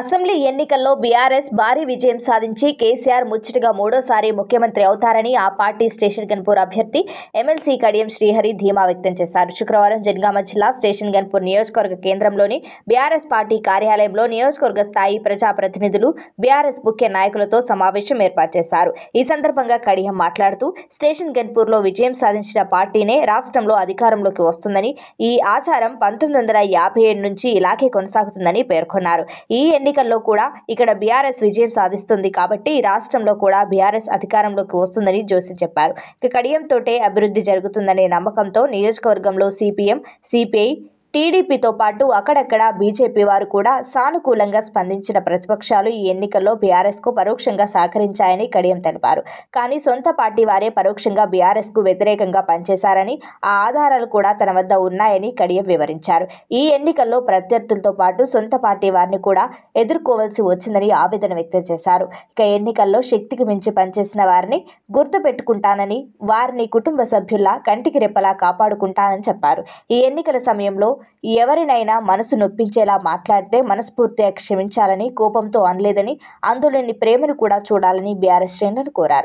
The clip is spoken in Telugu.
అసెంబ్లీ ఎన్నికల్లో బీఆర్ఎస్ భారీ విజయం సాధించి కేసీఆర్ ముచ్చటగా మూడోసారి ముఖ్యమంత్రి అవుతారని ఆ పార్టీ స్టేషన్ గన్పూర్ అభ్యర్థి ఎమ్మెల్సీ కడియం శ్రీహరి ధీమా వ్యక్తం చేశారు శుక్రవారం జనగామ జిల్లా స్టేషన్ గన్పూర్ నియోజకవర్గ కేంద్రంలోని బీఆర్ఎస్ పార్టీ కార్యాలయంలో నియోజకవర్గ స్థాయి ప్రజాప్రతినిధులు బీఆర్ఎస్ ముఖ్య నాయకులతో సమావేశం ఏర్పాటు చేశారు ఈ సందర్భంగా కడియం మాట్లాడుతూ స్టేషన్ గన్పూర్లో విజయం సాధించిన పార్టీనే రాష్ట్రంలో అధికారంలోకి వస్తుందని ఈ ఆచారం పంతొమ్మిది వందల యాభై ఏడు నుంచి ఇలాగే కొనసాగుతుందని పేర్కొన్నారు ఈ ఎన్నికల్లో కూడా ఇక్కడ బీఆర్ఎస్ విజయం సాధిస్తుంది కాబట్టి రాష్ట్రంలో కూడా బీఆర్ఎస్ అధికారంలోకి వస్తుందని జోషి చెప్పారు ఇక కడియంతోటే అభివృద్ధి జరుగుతుందనే నమ్మకంతో నియోజకవర్గంలో సిపిఎం సిపిఐ టీడీపీతో పాటు అక్కడక్కడ బీజేపీ వారు కూడా సానుకూలంగా స్పందించిన ప్రతిపక్షాలు ఈ ఎన్నికల్లో బీఆర్ఎస్కు పరోక్షంగా సహకరించాయని కడియం తెలిపారు కానీ సొంత పార్టీ వారే పరోక్షంగా బీఆర్ఎస్కు వ్యతిరేకంగా పనిచేశారని ఆ ఆధారాలు కూడా తన వద్ద ఉన్నాయని కడియం వివరించారు ఈ ఎన్నికల్లో ప్రత్యర్థులతో పాటు సొంత పార్టీ వారిని కూడా ఎదుర్కోవాల్సి వచ్చిందని ఆవేదన వ్యక్తం చేశారు ఇక ఎన్నికల్లో శక్తికి మించి పనిచేసిన వారిని గుర్తుపెట్టుకుంటానని వారిని కుటుంబ సభ్యుల్లా కంటికి రెప్పలా కాపాడుకుంటానని చెప్పారు ఈ ఎన్నికల సమయంలో ఎవరినైనా మనసు నొప్పించేలా మాట్లాడితే మనస్ఫూర్తిగా క్షమించాలని కోపంతో అనలేదని అందులోని ప్రేమను కూడా చూడాలని బీఆర్ఎస్ శ్రేణులు కోరారు